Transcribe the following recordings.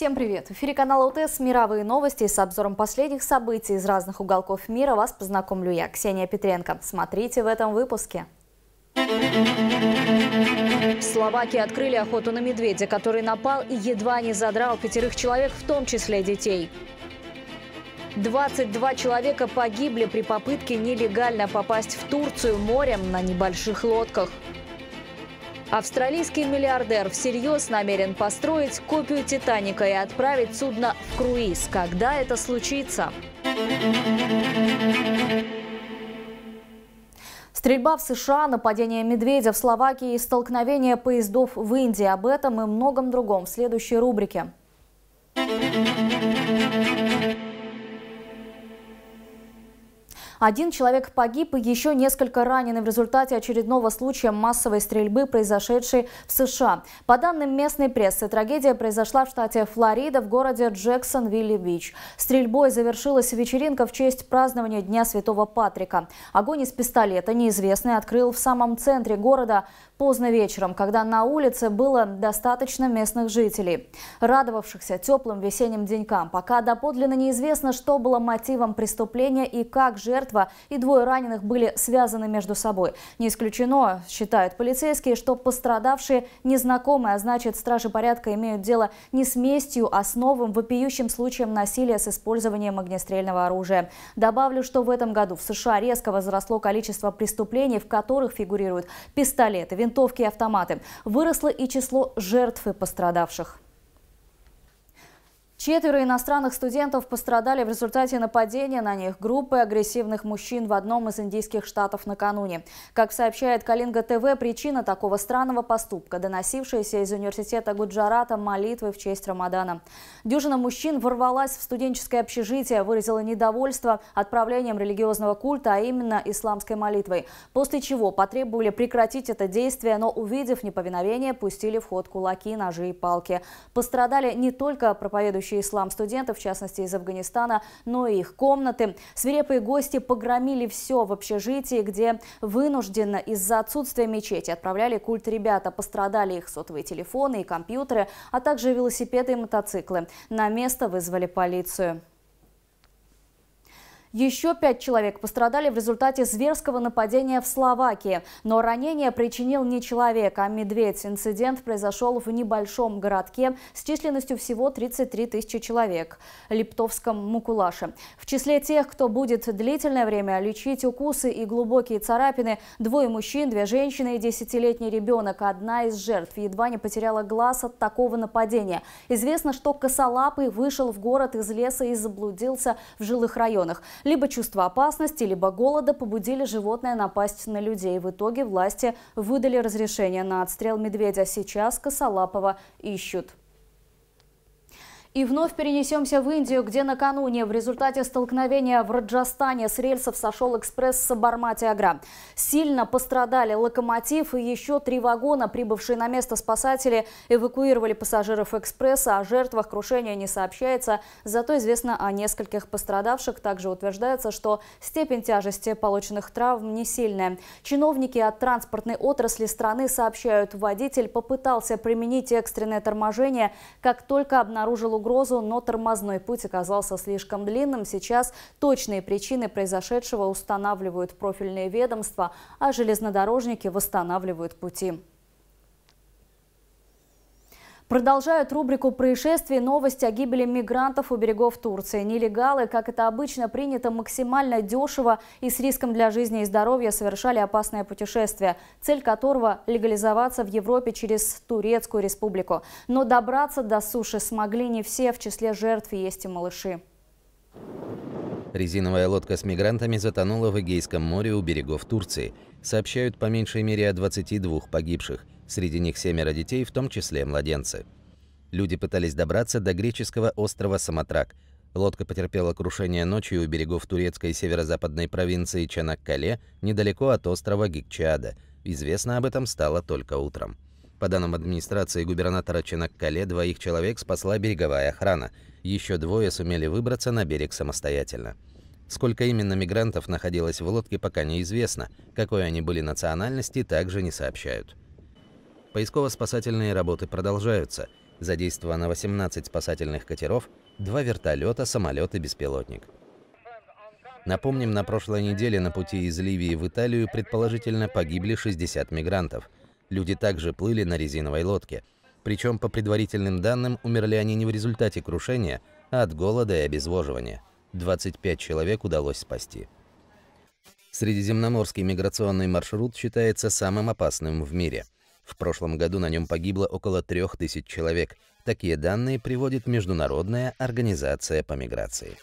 Всем привет! В эфире канала УТС «Мировые новости» и с обзором последних событий из разных уголков мира вас познакомлю я, Ксения Петренко. Смотрите в этом выпуске. Словаки открыли охоту на медведя, который напал и едва не задрал пятерых человек, в том числе детей. 22 человека погибли при попытке нелегально попасть в Турцию морем на небольших лодках – Австралийский миллиардер всерьез намерен построить копию «Титаника» и отправить судно в круиз. Когда это случится? Стрельба в США, нападение медведя в Словакии и столкновение поездов в Индии. Об этом и многом другом в следующей рубрике. Один человек погиб и еще несколько ранены в результате очередного случая массовой стрельбы, произошедшей в США. По данным местной прессы, трагедия произошла в штате Флорида в городе Джексон-Вилли-Бич. Стрельбой завершилась вечеринка в честь празднования Дня Святого Патрика. Огонь из пистолета неизвестный открыл в самом центре города поздно вечером, когда на улице было достаточно местных жителей, радовавшихся теплым весенним денькам. Пока доподлинно неизвестно, что было мотивом преступления и как жертвы жертва и двое раненых были связаны между собой. Не исключено, считают полицейские, что пострадавшие незнакомые, а значит, стражи порядка имеют дело не с местью, а с новым вопиющим случаем насилия с использованием огнестрельного оружия. Добавлю, что в этом году в США резко возросло количество преступлений, в которых фигурируют пистолеты, винтовки и автоматы. Выросло и число жертв и пострадавших. Четверо иностранных студентов пострадали в результате нападения на них группы агрессивных мужчин в одном из индийских штатов накануне. Как сообщает Калинга ТВ, причина такого странного поступка, доносившаяся из университета Гуджарата молитвы в честь Рамадана. Дюжина мужчин ворвалась в студенческое общежитие, выразила недовольство отправлением религиозного культа, а именно исламской молитвой. После чего потребовали прекратить это действие, но увидев неповиновение, пустили в ход кулаки, ножи и палки. Пострадали не только проповедующие практикующие ислам студентов, в частности из Афганистана, но и их комнаты. Свирепые гости погромили все в общежитии, где вынужденно из-за отсутствия мечети отправляли культ ребята. Пострадали их сотовые телефоны и компьютеры, а также велосипеды и мотоциклы. На место вызвали полицию. Еще пять человек пострадали в результате зверского нападения в Словакии. Но ранение причинил не человек, а медведь. Инцидент произошел в небольшом городке с численностью всего 33 тысячи человек – Липтовском Мукулаше. В числе тех, кто будет длительное время лечить укусы и глубокие царапины, двое мужчин, две женщины и десятилетний ребенок. Одна из жертв едва не потеряла глаз от такого нападения. Известно, что косолапый вышел в город из леса и заблудился в жилых районах. Либо чувство опасности, либо голода побудили животное напасть на людей. В итоге власти выдали разрешение на отстрел медведя. Сейчас Косолапова ищут. И вновь перенесемся в Индию, где накануне в результате столкновения в Раджастане с рельсов сошел экспресс Сабармати-Агра. Сильно пострадали локомотив и еще три вагона, прибывшие на место спасатели, эвакуировали пассажиров экспресса. О жертвах крушения не сообщается, зато известно о нескольких пострадавших. Также утверждается, что степень тяжести полученных травм не сильная. Чиновники от транспортной отрасли страны сообщают, водитель попытался применить экстренное торможение, как только обнаружил угрозу, но тормозной путь оказался слишком длинным. Сейчас точные причины произошедшего устанавливают профильные ведомства, а железнодорожники восстанавливают пути. Продолжают рубрику происшествий новости о гибели мигрантов у берегов Турции. Нелегалы, как это обычно принято, максимально дешево и с риском для жизни и здоровья совершали опасное путешествие, цель которого – легализоваться в Европе через Турецкую республику. Но добраться до суши смогли не все, в числе жертв есть и малыши. Резиновая лодка с мигрантами затонула в Эгейском море у берегов Турции. Сообщают по меньшей мере о 22 погибших – Среди них семеро детей, в том числе младенцы. Люди пытались добраться до греческого острова Самотрак. Лодка потерпела крушение ночью у берегов турецкой северо-западной провинции Чанаккале, недалеко от острова Гикчада. Известно об этом стало только утром. По данным администрации губернатора Чанаккале, двоих человек спасла береговая охрана. Еще двое сумели выбраться на берег самостоятельно. Сколько именно мигрантов находилось в лодке, пока неизвестно. Какой они были национальности, также не сообщают. Поисково-спасательные работы продолжаются. Задействовано 18 спасательных катеров, два вертолета, самолет и беспилотник. Напомним, на прошлой неделе на пути из Ливии в Италию предположительно погибли 60 мигрантов. Люди также плыли на резиновой лодке. Причем, по предварительным данным, умерли они не в результате крушения, а от голода и обезвоживания. 25 человек удалось спасти. Средиземноморский миграционный маршрут считается самым опасным в мире – в прошлом году на нем погибло около трех тысяч человек. Такие данные приводит Международная организация по миграции.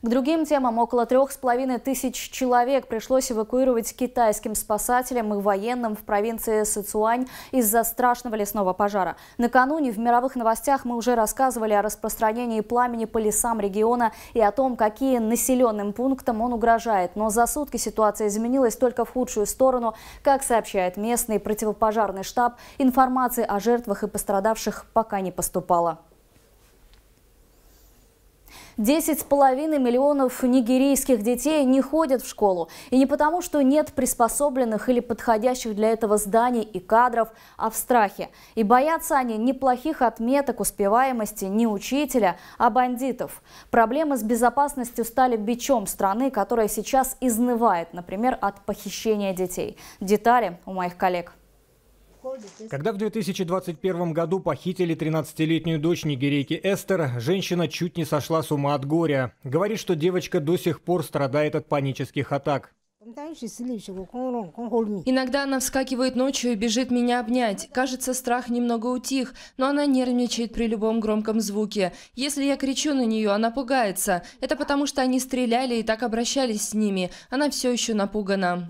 К другим темам около трех с половиной тысяч человек пришлось эвакуировать китайским спасателям и военным в провинции Сычуань из-за страшного лесного пожара. Накануне в мировых новостях мы уже рассказывали о распространении пламени по лесам региона и о том, какие населенным пунктам он угрожает. Но за сутки ситуация изменилась только в худшую сторону. Как сообщает местный противопожарный штаб, информации о жертвах и пострадавших пока не поступало. 10,5 миллионов нигерийских детей не ходят в школу. И не потому, что нет приспособленных или подходящих для этого зданий и кадров, а в страхе. И боятся они не плохих отметок успеваемости, не учителя, а бандитов. Проблемы с безопасностью стали бичом страны, которая сейчас изнывает, например, от похищения детей. Детали у моих коллег. Когда в 2021 году похитили 13-летнюю дочь нигерейки Эстер, женщина чуть не сошла с ума от горя. Говорит, что девочка до сих пор страдает от панических атак. Иногда она вскакивает ночью и бежит меня обнять. Кажется, страх немного утих, но она нервничает при любом громком звуке. Если я кричу на нее, она пугается. Это потому, что они стреляли и так обращались с ними. Она все еще напугана.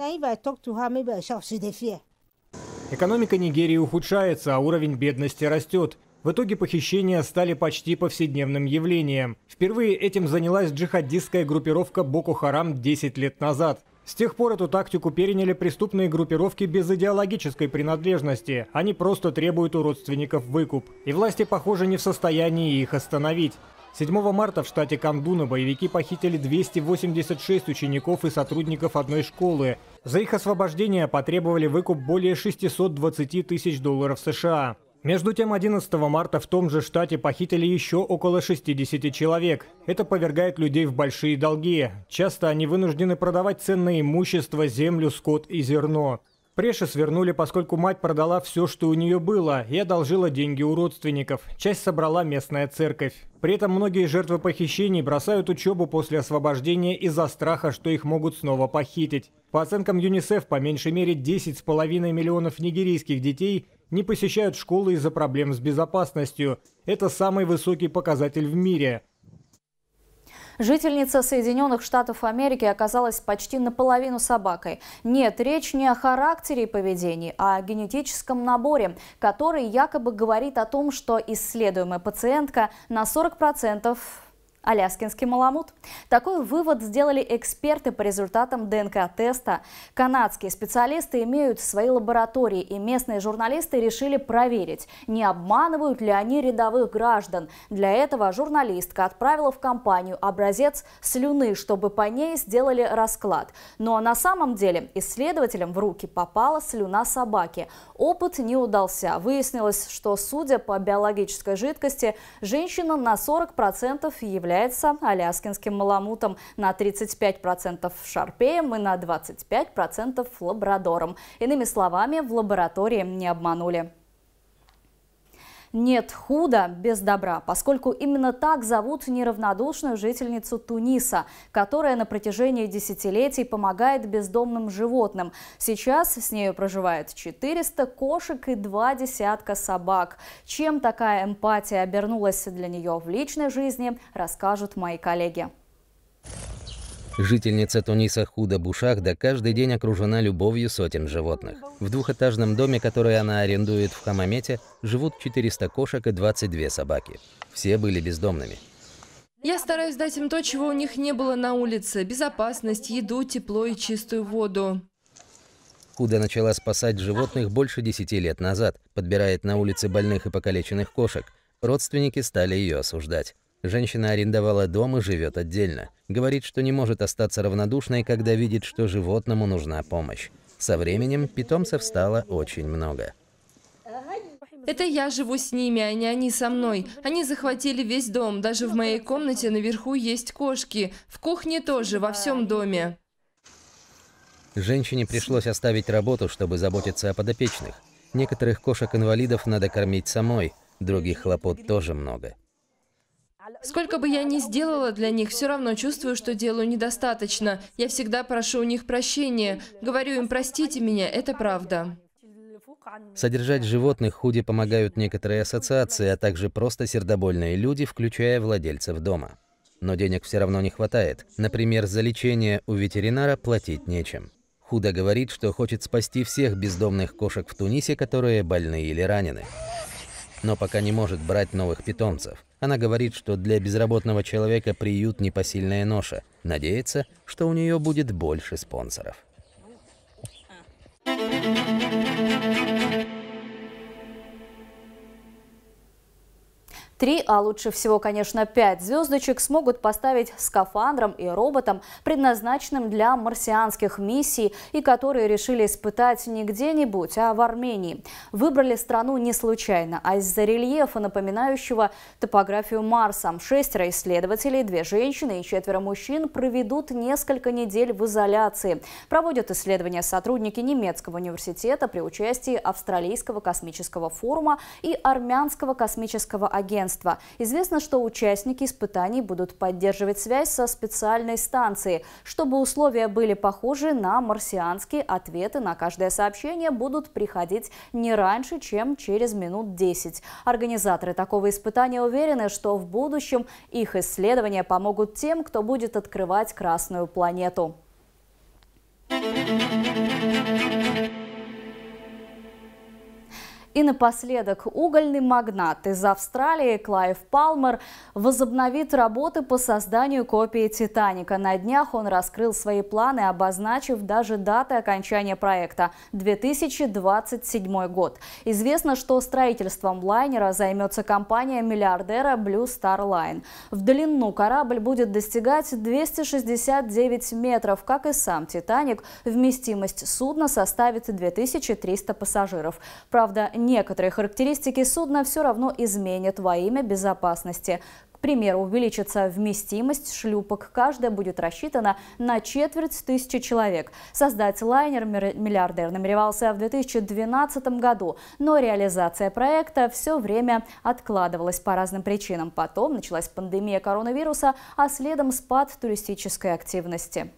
Экономика Нигерии ухудшается, а уровень бедности растет. В итоге похищения стали почти повседневным явлением. Впервые этим занялась джихадистская группировка Боку Харам 10 лет назад. С тех пор эту тактику переняли преступные группировки без идеологической принадлежности. Они просто требуют у родственников выкуп. И власти, похоже, не в состоянии их остановить. 7 марта в штате Кандуна боевики похитили 286 учеников и сотрудников одной школы. За их освобождение потребовали выкуп более 620 тысяч долларов США. Между тем, 11 марта в том же штате похитили еще около 60 человек. Это повергает людей в большие долги. Часто они вынуждены продавать ценное имущество, землю, скот и зерно. Преши свернули, поскольку мать продала все, что у нее было, и одолжила деньги у родственников. Часть собрала местная церковь. При этом многие жертвы похищений бросают учебу после освобождения из-за страха, что их могут снова похитить. По оценкам ЮНИСЕФ, по меньшей мере 10,5 миллионов нигерийских детей не посещают школы из-за проблем с безопасностью. Это самый высокий показатель в мире – Жительница Соединенных Штатов Америки оказалась почти наполовину собакой. Нет, речь не о характере и поведении, а о генетическом наборе, который якобы говорит о том, что исследуемая пациентка на 40% Аляскинский маламут. Такой вывод сделали эксперты по результатам ДНК-теста. Канадские специалисты имеют свои лаборатории, и местные журналисты решили проверить, не обманывают ли они рядовых граждан. Для этого журналистка отправила в компанию образец слюны, чтобы по ней сделали расклад. Но ну, а на самом деле исследователям в руки попала слюна собаки. Опыт не удался. Выяснилось, что, судя по биологической жидкости, женщина на 40% является является аляскинским маламутом, на 35% шарпеем и на 25% лабрадором. Иными словами, в лаборатории не обманули. «Нет худа без добра», поскольку именно так зовут неравнодушную жительницу Туниса, которая на протяжении десятилетий помогает бездомным животным. Сейчас с нею проживает 400 кошек и два десятка собак. Чем такая эмпатия обернулась для нее в личной жизни, расскажут мои коллеги. Жительница Туниса Худа Бушах Бушахда каждый день окружена любовью сотен животных. В двухэтажном доме, который она арендует в Хамамете, живут 400 кошек и 22 собаки. Все были бездомными. Я стараюсь дать им то, чего у них не было на улице. Безопасность, еду, тепло и чистую воду. Худа начала спасать животных больше 10 лет назад, подбирает на улице больных и покалеченных кошек. Родственники стали ее осуждать. Женщина арендовала дом и живет отдельно. Говорит, что не может остаться равнодушной, когда видит, что животному нужна помощь. Со временем питомцев стало очень много. Это я живу с ними, а не они со мной. Они захватили весь дом. Даже в моей комнате наверху есть кошки. В кухне тоже, во всем доме. Женщине пришлось оставить работу, чтобы заботиться о подопечных. Некоторых кошек-инвалидов надо кормить самой, других хлопот тоже много. Сколько бы я ни сделала для них, все равно чувствую, что делаю недостаточно. Я всегда прошу у них прощения. Говорю им, простите меня, это правда. Содержать животных худи помогают некоторые ассоциации, а также просто сердобольные люди, включая владельцев дома. Но денег все равно не хватает. Например, за лечение у ветеринара платить нечем. Худа говорит, что хочет спасти всех бездомных кошек в Тунисе, которые больны или ранены но пока не может брать новых питомцев. Она говорит, что для безработного человека приют – непосильная ноша. Надеется, что у нее будет больше спонсоров. Три, а лучше всего, конечно, пять звездочек смогут поставить скафандрам и роботам, предназначенным для марсианских миссий и которые решили испытать не где-нибудь, а в Армении. Выбрали страну не случайно, а из-за рельефа, напоминающего топографию Марса. Шестеро исследователей, две женщины и четверо мужчин проведут несколько недель в изоляции. Проводят исследования сотрудники немецкого университета при участии Австралийского космического форума и Армянского космического агентства агентства. Известно, что участники испытаний будут поддерживать связь со специальной станцией. Чтобы условия были похожи на марсианские, ответы на каждое сообщение будут приходить не раньше, чем через минут 10. Организаторы такого испытания уверены, что в будущем их исследования помогут тем, кто будет открывать Красную планету. И напоследок, угольный магнат из Австралии Клайв Палмер возобновит работы по созданию копии «Титаника». На днях он раскрыл свои планы, обозначив даже даты окончания проекта – 2027 год. Известно, что строительством лайнера займется компания миллиардера Blue Star Line. В длину корабль будет достигать 269 метров, как и сам «Титаник». Вместимость судна составит 2300 пассажиров. Правда, не некоторые характеристики судна все равно изменят во имя безопасности. К примеру, увеличится вместимость шлюпок. Каждая будет рассчитана на четверть тысячи человек. Создать лайнер миллиардер намеревался в 2012 году, но реализация проекта все время откладывалась по разным причинам. Потом началась пандемия коронавируса, а следом спад туристической активности.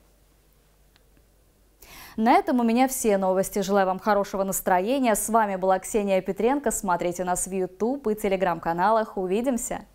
На этом у меня все новости. Желаю вам хорошего настроения. С вами была Ксения Петренко. Смотрите нас в YouTube и телеграм-каналах. Увидимся!